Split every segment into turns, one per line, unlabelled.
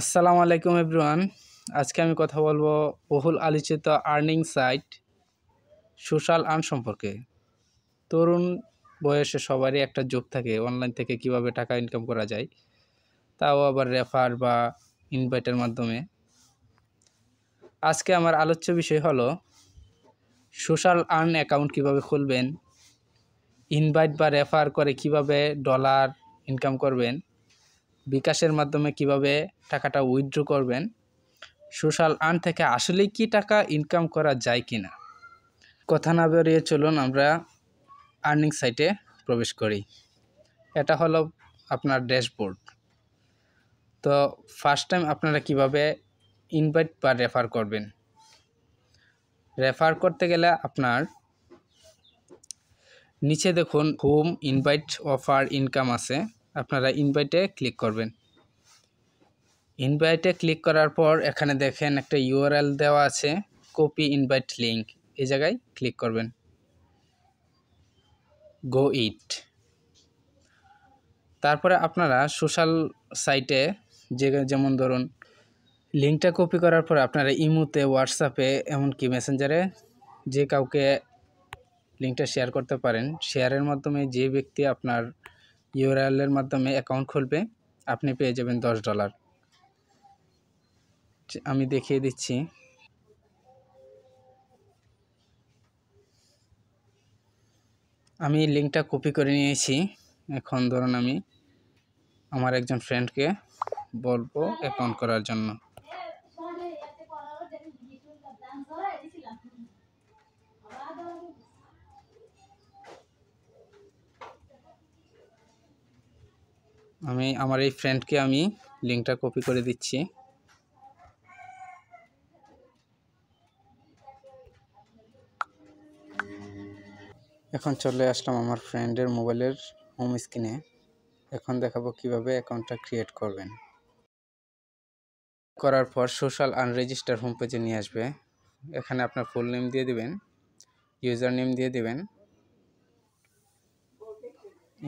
আসসালামু আলাইকুম এভরিওয়ান আজকে আমি কথা বলবো বহুল আলোচিত আর্নিং সাইট সোশ্যাল আর্ন সম্পর্কে তরুণ বয়সে সবারই একটা যোগ থাকে অনলাইন থেকে কিভাবে টাকা ইনকাম করা যায় তাও আবার রেফার বা ইনভাইটের মাধ্যমে আজকে আমার আলোচ্য বিষয় হলো সোশ্যাল আর্ন অ্যাকাউন্ট কিভাবে খুলবেন ইনভাইট বা রেফার করে কিভাবে ডলার ইনকাম করবেন বিকাশের মাধ্যমে কিভাবে টাকাটা উইথড্র করবেন সোশ্যাল আর্ন থেকে আসলেই কি টাকা ইনকাম করা যায় কি না কথা না বেরিয়ে চলুন আমরা আর্নিং সাইটে প্রবেশ করি এটা হলো আপনার ড্যাশবোর্ড তো ফার্স্ট টাইম আপনারা কিভাবে ইনভাইট বা রেফার করবেন রেফার করতে গেলে আপনার নিচে দেখুন হোম ইনভাইট অফার ইনকাম আছে আপনারা ইনভাইটে ক্লিক করবেন ইনভাইটে ক্লিক করার পর এখানে দেখেন একটা ইউআরএল দেওয়া আছে কপি ইনভাইট লিঙ্ক এই জায়গায় ক্লিক করবেন গো ইট তারপরে আপনারা সোশ্যাল সাইটে যে যেমন ধরুন লিঙ্কটা কপি করার পর আপনারা ইমুতে হোয়াটসঅ্যাপে এমনকি মেসেঞ্জারে যে কাউকে লিঙ্কটা শেয়ার করতে পারেন শেয়ারের মাধ্যমে যে ব্যক্তি আপনার ইউআরএলের মাধ্যমে অ্যাকাউন্ট খুলবে আপনি পেয়ে যাবেন দশ ডলার আমি দেখিয়ে দিচ্ছি আমি লিঙ্কটা কপি করে নিয়েছি এখন ধরুন আমি আমার একজন ফ্রেন্ডকে বলবো অ্যাকাউন্ট করার জন্য হ্যাঁ, আমি আমার এই ফ্রেন্ডকে আমি লিঙ্কটা কপি করে দিচ্ছি এখন চলে আসলাম আমার ফ্রেন্ডের মোবাইলের হোম স্ক্রিনে এখন দেখাবো কিভাবে অ্যাকাউন্টটা ক্রিয়েট করবেন করার পর সোশ্যাল আনরেজিস্টার হোম পেজে নিয়ে আসবে এখানে আপনার ফুল নেম দিয়ে দেবেন ইউজার নেম দিয়ে দেবেন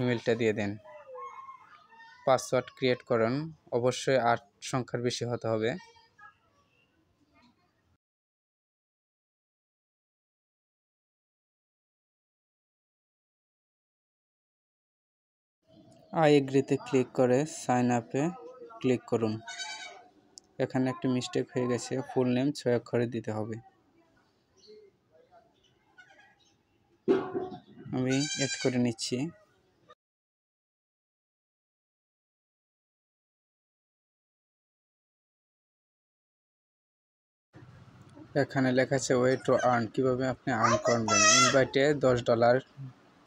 ইমেলটা দিয়ে দেন পাসওয়ার্ড ক্রিয়েট করেন অবশ্যই আট সংখ্যার বেশি হতে হবে আই এগ্রিতে ক্লিক করে সাইন আপে ক্লিক করুন এখানে একটি মিস্টেক হয়ে গেছে ফুল নেম ছয় অক্ষরে দিতে হবে আমি এড করে নিচ্ছি এখানে লেখা আছে ওয়ে টু আর্ন কীভাবে আপনি আর্ন করবেন ইনভাইটে দশ ডলার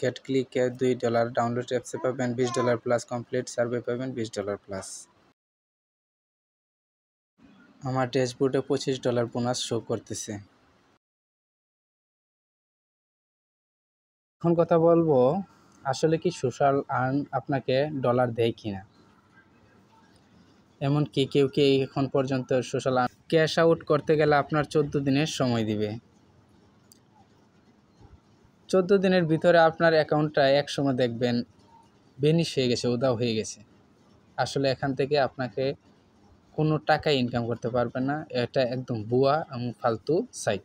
গেট ক্লিকে দুই ডলার ডাউনলোড অ্যাপসে পাবেন বিশ ডলার প্লাস কমপ্লিট সার্ভে পাবেন বিশ ডলার প্লাস আমার ড্যাশবোর্ডে পঁচিশ ডলার বোনাস শো করতেছে এখন কথা বলবো আসলে কি সোশ্যাল আর্ন আপনাকে ডলার দেয় কিনা এমনকি কেউ কে এখন পর্যন্ত সোশ্যাল ক্যাশ আউট করতে গেলে আপনার চোদ্দো দিনের সময় দিবে চোদ্দো দিনের ভিতরে আপনার অ্যাকাউন্টটা একসময় দেখবেন বেনিশ হয়ে গেছে উদাও হয়ে গেছে আসলে এখান থেকে আপনাকে কোনো টাকা ইনকাম করতে পারবেন না এটা একদম বুয়া এবং ফালতু সাইট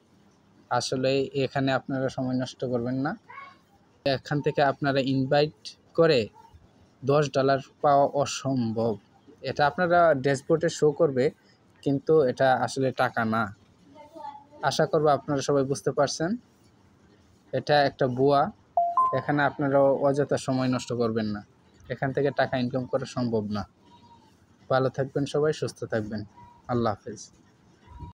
আসলে এখানে আপনারা সময় নষ্ট করবেন না এখান থেকে আপনারা ইনভাইট করে দশ ডলার পাওয়া অসম্ভব এটা আপনারা ড্যাশবোর্ডে শো করবে কিন্তু এটা আসলে টাকা না আশা করব আপনারা সবাই বুঝতে পারছেন এটা একটা বুয়া এখানে আপনারা অযথা সময় নষ্ট করবেন না এখান থেকে টাকা ইনকাম করা সম্ভব না ভালো থাকবেন সবাই সুস্থ থাকবেন আল্লাহ হাফেজ